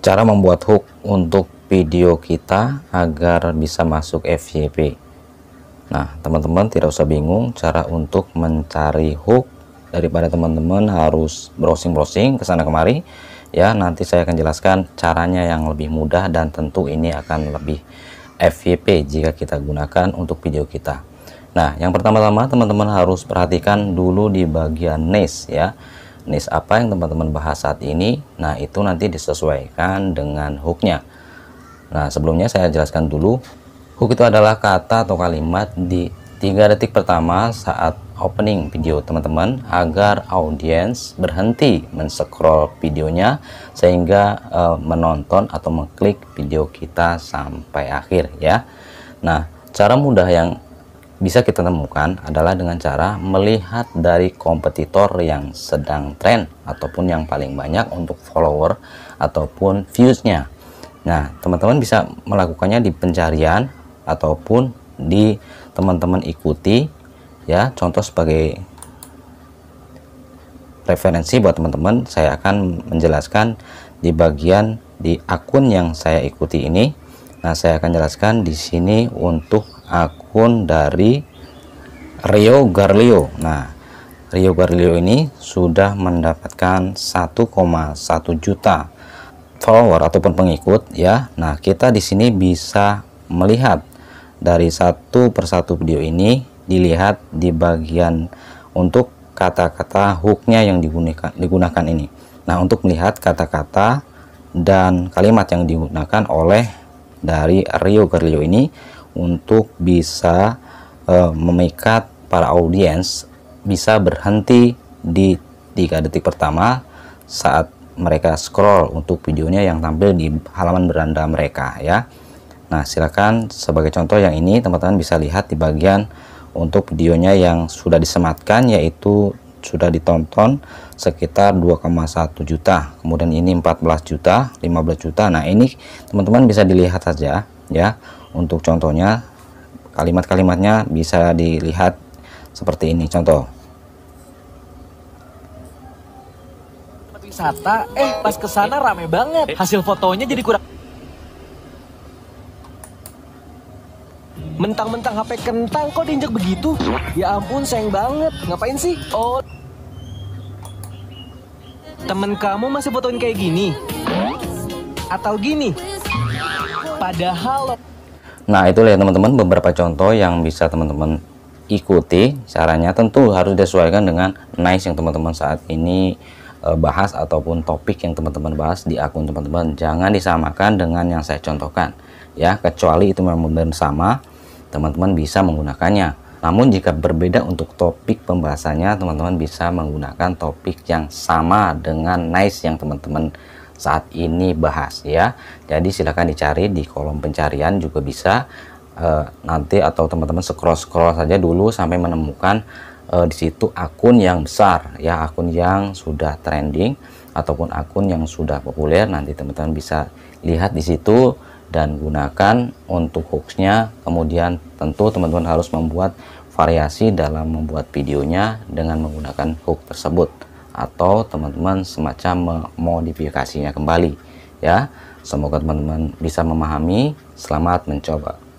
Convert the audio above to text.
cara membuat hook untuk video kita agar bisa masuk FYP nah teman-teman tidak usah bingung cara untuk mencari hook daripada teman-teman harus browsing-browsing kesana kemari ya nanti saya akan jelaskan caranya yang lebih mudah dan tentu ini akan lebih FYP jika kita gunakan untuk video kita nah yang pertama-tama teman-teman harus perhatikan dulu di bagian nest ya teknis apa yang teman-teman bahas saat ini nah itu nanti disesuaikan dengan hooknya nah sebelumnya saya jelaskan dulu hook itu adalah kata atau kalimat di tiga detik pertama saat opening video teman-teman agar audiens berhenti men scroll videonya sehingga e, menonton atau mengklik video kita sampai akhir ya nah cara mudah yang bisa kita temukan adalah dengan cara melihat dari kompetitor yang sedang trend ataupun yang paling banyak untuk follower ataupun viewsnya nah teman-teman bisa melakukannya di pencarian ataupun di teman-teman ikuti ya contoh sebagai referensi buat teman-teman saya akan menjelaskan di bagian di akun yang saya ikuti ini nah saya akan jelaskan di sini untuk akun dari Rio Garlio. Nah, Rio Garlio ini sudah mendapatkan 1,1 juta follower ataupun pengikut ya. Nah, kita di sini bisa melihat dari satu persatu video ini dilihat di bagian untuk kata-kata hooknya yang digunakan digunakan ini. Nah, untuk melihat kata-kata dan kalimat yang digunakan oleh dari Rio Garlio ini untuk bisa uh, memikat para audiens bisa berhenti di tiga detik pertama saat mereka scroll untuk videonya yang tampil di halaman beranda mereka ya Nah silakan sebagai contoh yang ini teman-teman bisa lihat di bagian untuk videonya yang sudah disematkan yaitu sudah ditonton sekitar 2,1 juta kemudian ini 14 juta 15 juta Nah ini teman-teman bisa dilihat saja ya untuk contohnya kalimat-kalimatnya bisa dilihat seperti ini contoh wisata eh pas kesana rame banget hasil fotonya jadi kurang Mentang-mentang HP kentang kok diinjak begitu? Ya ampun, sayang banget. Ngapain sih? Oh. Temen kamu masih fotoin kayak gini? Atau gini? Padahal Nah, itulah ya teman-teman beberapa contoh yang bisa teman-teman ikuti. Caranya tentu harus disesuaikan dengan nice yang teman-teman saat ini eh, bahas ataupun topik yang teman-teman bahas di akun teman-teman. Jangan disamakan dengan yang saya contohkan ya, kecuali itu memang benar sama, teman-teman bisa menggunakannya. Namun jika berbeda untuk topik pembahasannya, teman-teman bisa menggunakan topik yang sama dengan nice yang teman-teman saat ini bahas ya. Jadi silahkan dicari di kolom pencarian juga bisa e, nanti atau teman-teman scroll-scroll saja dulu sampai menemukan e, di situ akun yang besar ya, akun yang sudah trending ataupun akun yang sudah populer nanti teman-teman bisa lihat di situ dan gunakan untuk hooksnya kemudian tentu teman-teman harus membuat variasi dalam membuat videonya dengan menggunakan hook tersebut atau teman-teman semacam memodifikasinya kembali ya semoga teman-teman bisa memahami selamat mencoba